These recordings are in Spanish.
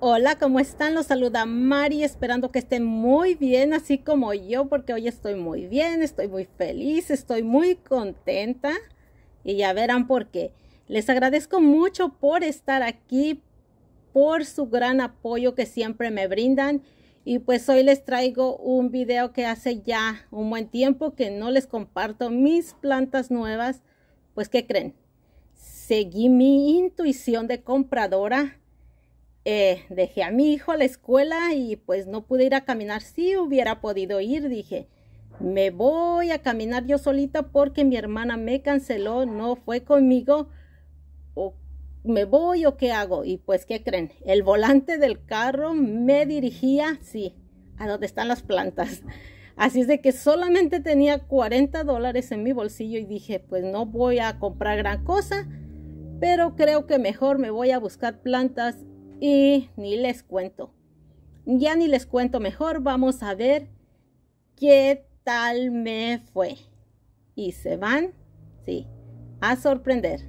Hola, ¿cómo están? Los saluda Mari, esperando que estén muy bien, así como yo, porque hoy estoy muy bien, estoy muy feliz, estoy muy contenta y ya verán por qué. Les agradezco mucho por estar aquí, por su gran apoyo que siempre me brindan y pues hoy les traigo un video que hace ya un buen tiempo que no les comparto mis plantas nuevas, pues ¿qué creen? Seguí mi intuición de compradora eh, dejé a mi hijo a la escuela y pues no pude ir a caminar. Si hubiera podido ir, dije, me voy a caminar yo solita porque mi hermana me canceló, no fue conmigo. O me voy o qué hago. Y pues, ¿qué creen? El volante del carro me dirigía, sí, a donde están las plantas. Así es de que solamente tenía 40 dólares en mi bolsillo y dije, pues no voy a comprar gran cosa, pero creo que mejor me voy a buscar plantas y ni les cuento. Ya ni les cuento mejor. Vamos a ver qué tal me fue. Y se van, sí, a sorprender.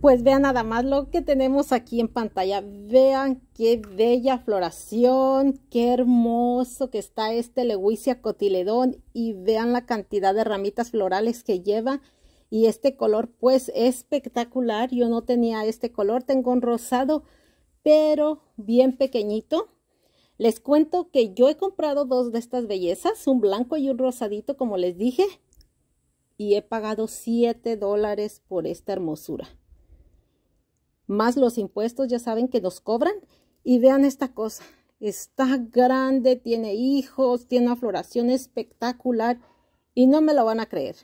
Pues vean nada más lo que tenemos aquí en pantalla. Vean qué bella floración, qué hermoso que está este Lewisia cotiledón y vean la cantidad de ramitas florales que lleva y este color pues espectacular. Yo no tenía este color, tengo un rosado, pero bien pequeñito. Les cuento que yo he comprado dos de estas bellezas, un blanco y un rosadito, como les dije, y he pagado 7 dólares por esta hermosura. Más los impuestos, ya saben que nos cobran. Y vean esta cosa, está grande, tiene hijos, tiene una floración espectacular y no me lo van a creer.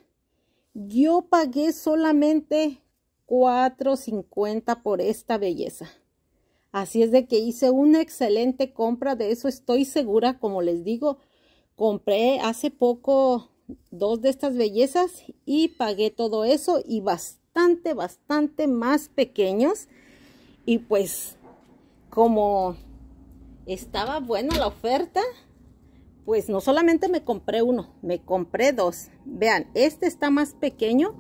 Yo pagué solamente 4.50 por esta belleza. Así es de que hice una excelente compra, de eso estoy segura, como les digo, compré hace poco dos de estas bellezas y pagué todo eso y bastante, bastante más pequeños. Y pues como estaba buena la oferta, pues no solamente me compré uno, me compré dos. Vean, este está más pequeño,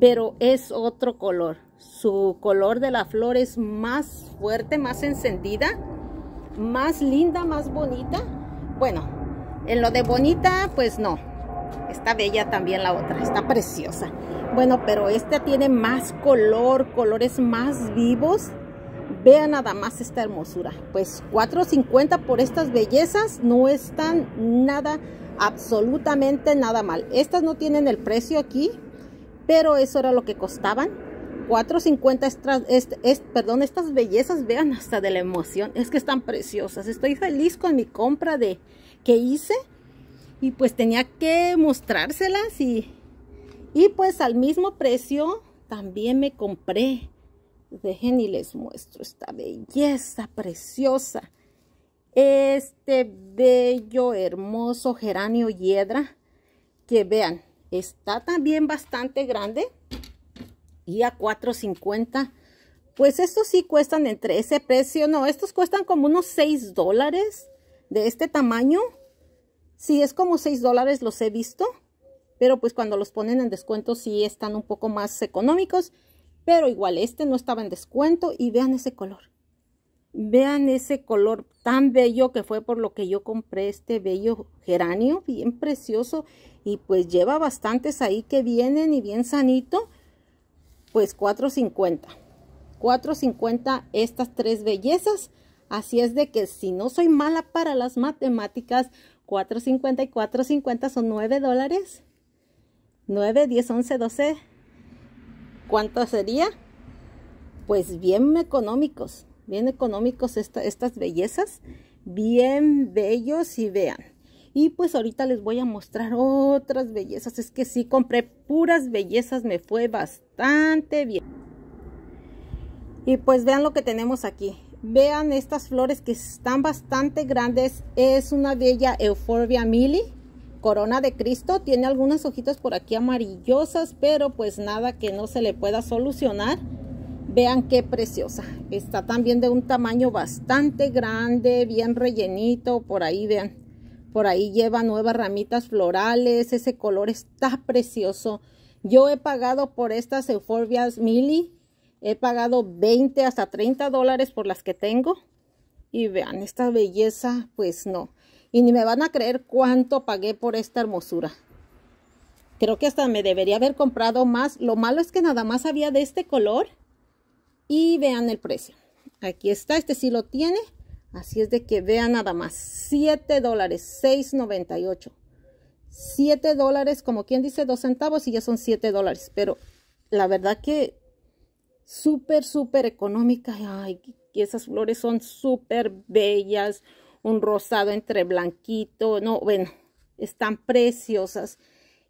pero es otro color. Su color de la flor es más fuerte, más encendida, más linda, más bonita. Bueno, en lo de bonita, pues no. Está bella también la otra, está preciosa. Bueno, pero esta tiene más color, colores más vivos Vean nada más esta hermosura. Pues 4.50 por estas bellezas no están nada, absolutamente nada mal. Estas no tienen el precio aquí, pero eso era lo que costaban. 4.50 estas, perdón, estas bellezas, vean hasta de la emoción. Es que están preciosas. Estoy feliz con mi compra de que hice. Y pues tenía que mostrárselas y, y pues al mismo precio también me compré Dejen y les muestro esta belleza preciosa. Este bello, hermoso geranio hiedra. Que vean, está también bastante grande. Y a 4.50. Pues estos sí cuestan entre ese precio. No, estos cuestan como unos 6 dólares. De este tamaño. Sí, es como 6 dólares los he visto pero pues cuando los ponen en descuento sí están un poco más económicos pero igual, este no estaba en descuento y vean ese color. Vean ese color tan bello que fue por lo que yo compré este bello geranio, bien precioso. Y pues lleva bastantes ahí que vienen y bien sanito. Pues 4.50. 4.50 estas tres bellezas. Así es de que si no soy mala para las matemáticas, 4.50 y 4.50 son 9 dólares. 9, 10, 11, 12, ¿cuánto sería? Pues bien económicos, bien económicos estas bellezas, bien bellos y vean. Y pues ahorita les voy a mostrar otras bellezas, es que si compré puras bellezas, me fue bastante bien. Y pues vean lo que tenemos aquí, vean estas flores que están bastante grandes, es una bella Euphorbia mili corona de Cristo tiene algunas hojitas por aquí amarillosas, pero pues nada que no se le pueda solucionar. Vean qué preciosa. Está también de un tamaño bastante grande, bien rellenito, por ahí vean. Por ahí lleva nuevas ramitas florales, ese color está precioso. Yo he pagado por estas euforbias mili, he pagado 20 hasta 30 dólares por las que tengo. Y vean, esta belleza, pues no. Y ni me van a creer cuánto pagué por esta hermosura. Creo que hasta me debería haber comprado más. Lo malo es que nada más había de este color. Y vean el precio. Aquí está, este sí lo tiene. Así es de que vean nada más. Siete dólares, ocho. 7 dólares, como quien dice, dos centavos y ya son 7 dólares. Pero la verdad que súper, súper económica. Ay, esas flores son súper bellas un rosado entre blanquito, no, bueno, están preciosas.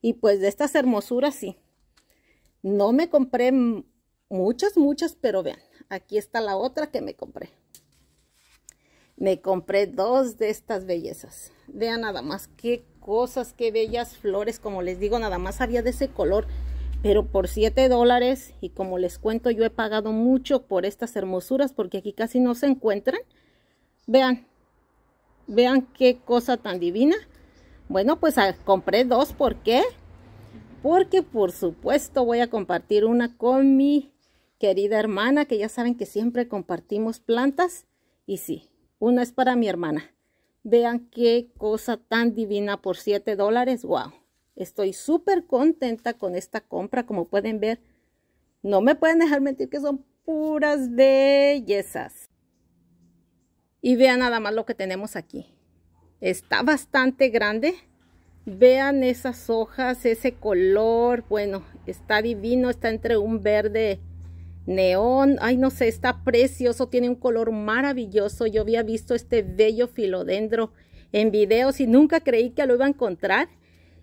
Y pues de estas hermosuras sí. No me compré muchas, muchas, pero vean, aquí está la otra que me compré. Me compré dos de estas bellezas. Vean nada más qué cosas, qué bellas flores. Como les digo, nada más había de ese color. Pero por 7 dólares, y como les cuento, yo he pagado mucho por estas hermosuras porque aquí casi no se encuentran. Vean, Vean qué cosa tan divina. Bueno, pues ah, compré dos. ¿Por qué? Porque por supuesto voy a compartir una con mi querida hermana, que ya saben que siempre compartimos plantas. Y sí, una es para mi hermana. Vean qué cosa tan divina por 7 dólares. ¡Wow! Estoy súper contenta con esta compra. Como pueden ver, no me pueden dejar mentir que son puras bellezas. Y vean nada más lo que tenemos aquí. Está bastante grande. Vean esas hojas, ese color. Bueno, está divino. Está entre un verde neón. Ay, no sé, está precioso. Tiene un color maravilloso. Yo había visto este bello filodendro en videos y nunca creí que lo iba a encontrar.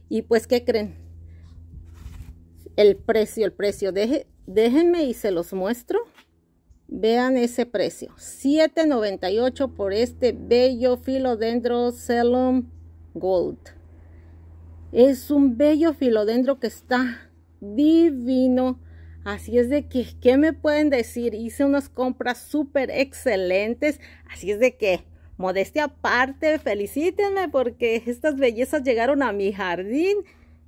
Y pues, ¿qué creen? El precio, el precio. déjenme y se los muestro. Vean ese precio, $7.98 por este bello filodendro Selum Gold. Es un bello filodendro que está divino. Así es de que, ¿qué me pueden decir? Hice unas compras súper excelentes. Así es de que, modestia aparte, felicítenme porque estas bellezas llegaron a mi jardín.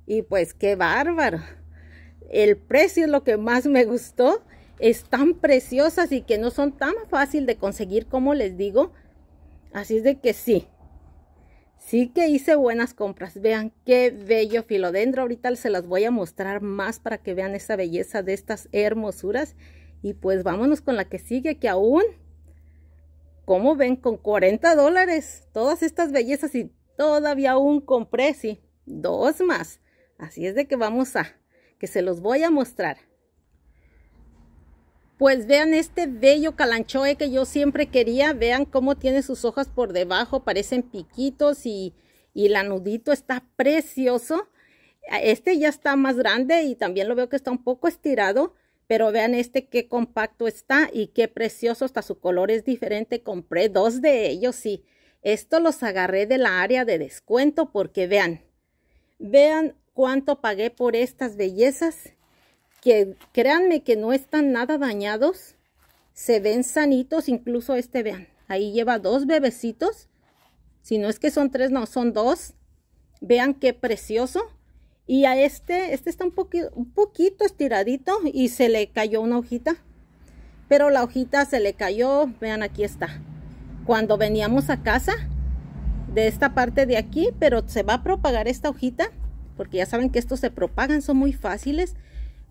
Y pues, qué bárbaro. El precio es lo que más me gustó están preciosas y que no son tan fácil de conseguir como les digo. Así es de que sí, sí que hice buenas compras. Vean qué bello filodendro. Ahorita se las voy a mostrar más para que vean esa belleza de estas hermosuras. Y pues vámonos con la que sigue, que aún, como ven, con 40 dólares, todas estas bellezas y todavía aún compré, sí, dos más. Así es de que vamos a, que se los voy a mostrar. Pues vean este bello calanchoe que yo siempre quería. Vean cómo tiene sus hojas por debajo, parecen piquitos y, y la nudito está precioso. Este ya está más grande y también lo veo que está un poco estirado. Pero vean este qué compacto está y qué precioso. Hasta su color es diferente. Compré dos de ellos y esto los agarré de la área de descuento porque vean. Vean cuánto pagué por estas bellezas que créanme que no están nada dañados, se ven sanitos, incluso este, vean, ahí lleva dos bebecitos, si no es que son tres, no, son dos, vean qué precioso, y a este, este está un, poquito, un poquito estiradito y se le cayó una hojita, pero la hojita se le cayó, vean aquí está, cuando veníamos a casa, de esta parte de aquí, pero se va a propagar esta hojita, porque ya saben que estos se propagan, son muy fáciles,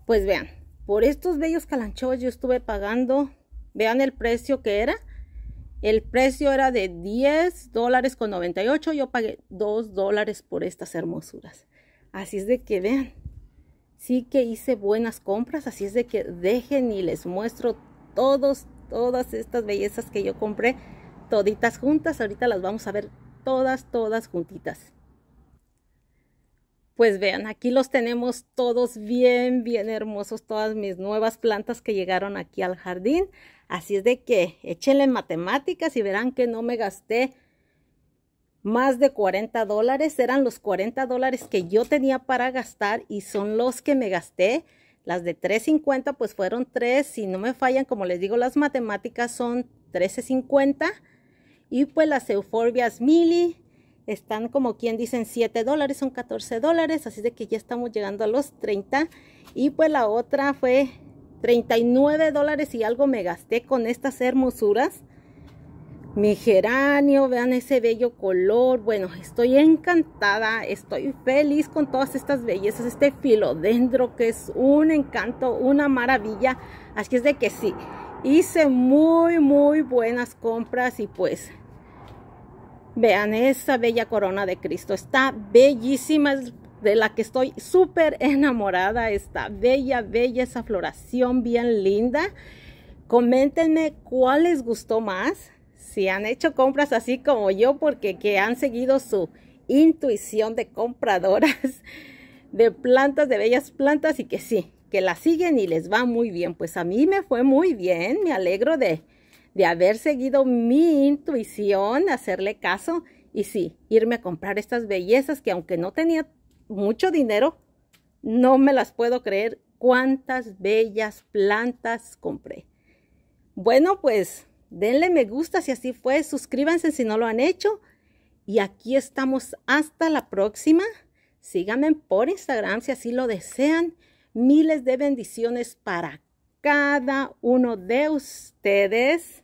pues vean, por estos bellos calanchos yo estuve pagando, vean el precio que era. El precio era de 10 dólares con 98, yo pagué 2 dólares por estas hermosuras. Así es de que vean, sí que hice buenas compras, así es de que dejen y les muestro todos, todas estas bellezas que yo compré, toditas juntas. Ahorita las vamos a ver todas, todas juntitas. Pues vean, aquí los tenemos todos bien, bien hermosos, todas mis nuevas plantas que llegaron aquí al jardín. Así es de que échenle matemáticas y verán que no me gasté más de 40 dólares. Eran los 40 dólares que yo tenía para gastar y son los que me gasté. Las de 3.50 pues fueron 3, si no me fallan, como les digo, las matemáticas son 13.50. Y pues las euforbias mili, están como quien dicen 7 dólares, son 14 dólares, así de que ya estamos llegando a los 30. Y pues la otra fue 39 dólares y algo me gasté con estas hermosuras. Mi geranio, vean ese bello color. Bueno, estoy encantada, estoy feliz con todas estas bellezas. Este filodendro que es un encanto, una maravilla. Así es de que sí, hice muy, muy buenas compras y pues Vean esa bella corona de Cristo. Está bellísima, es de la que estoy súper enamorada. Está bella, bella esa floración, bien linda. Coméntenme cuál les gustó más. Si han hecho compras así como yo, porque que han seguido su intuición de compradoras de plantas, de bellas plantas, y que sí, que la siguen y les va muy bien. Pues a mí me fue muy bien. Me alegro de de haber seguido mi intuición, hacerle caso y sí, irme a comprar estas bellezas que aunque no tenía mucho dinero, no me las puedo creer cuántas bellas plantas compré. Bueno, pues denle me gusta si así fue, suscríbanse si no lo han hecho y aquí estamos hasta la próxima. Síganme por Instagram si así lo desean. Miles de bendiciones para cada uno de ustedes.